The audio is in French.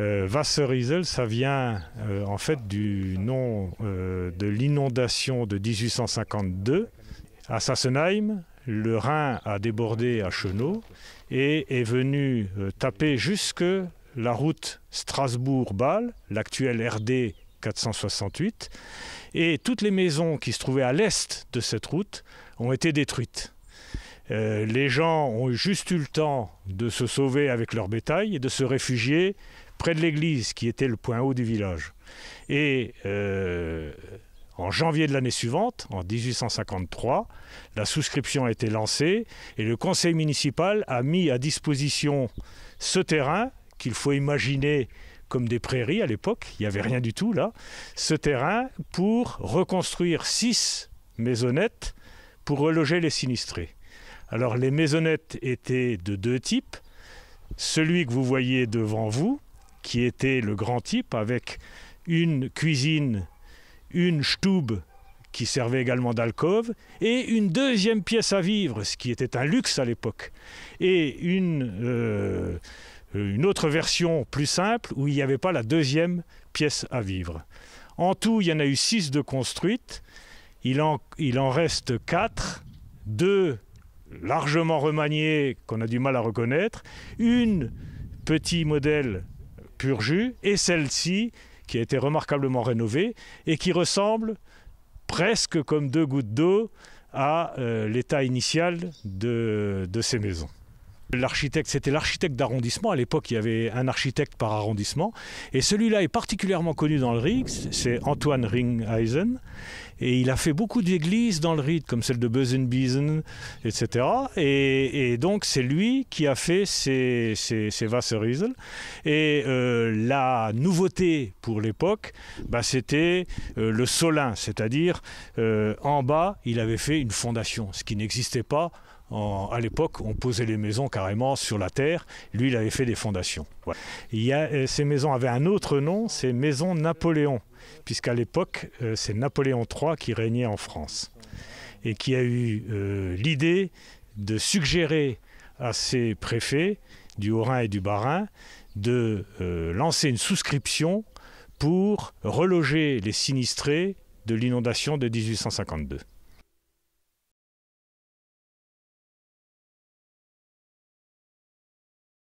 Euh, ça vient euh, en fait du nom euh, de l'inondation de 1852 à Sassenheim. Le Rhin a débordé à Chenot et est venu euh, taper jusque la route Strasbourg-Bâle, l'actuelle RD 468, et toutes les maisons qui se trouvaient à l'est de cette route ont été détruites. les gens ont juste eu le temps de se sauver avec leur bétail et de se réfugier près de l'église, qui était le point haut du village. Et euh, en janvier de l'année suivante, en 1853, la souscription a été lancée et le conseil municipal a mis à disposition ce terrain qu'il faut imaginer comme des prairies à l'époque, il n'y avait rien du tout là, ce terrain pour reconstruire six maisonnettes pour reloger les sinistrés. Alors les maisonnettes étaient de deux types. Celui que vous voyez devant vous, qui était le grand type, avec une cuisine, une stube qui servait également d'alcôve, et une deuxième pièce à vivre, ce qui était un luxe à l'époque, et une, euh, une autre version plus simple où il n'y avait pas la deuxième pièce à vivre. En tout, il y en a eu six de construites, il en, il en reste quatre, deux largement remaniées qu'on a du mal à reconnaître, une petit modèle pur et celle-ci qui a été remarquablement rénovée et qui ressemble presque comme deux gouttes d'eau à euh, l'état initial de ces maisons. L'architecte, c'était l'architecte d'arrondissement. À l'époque, il y avait un architecte par arrondissement. Et celui-là est particulièrement connu dans le RIG, c'est Antoine Ringheisen. Et il a fait beaucoup d'églises dans le RIG, comme celle de Bösenbiesen, etc. Et, donc, c'est lui qui a fait ces, ces, Et euh, la nouveauté pour l'époque, bah, c'était euh, le solin, c'est-à-dire euh, en bas, il avait fait une fondation, ce qui n'existait pas à l'époque, on posait les maisons carrément sur la terre. Lui, il avait fait des fondations. Euh, ces maisons avaient un autre nom, ces maisons Napoléon, puisqu'à l'époque, euh, c'est Napoléon III qui régnait en France et qui a eu euh, l'idée de suggérer à ses préfets du Haut-Rhin et du Bas-Rhin de lancer une souscription pour reloger les sinistrés de l'inondation de 1852.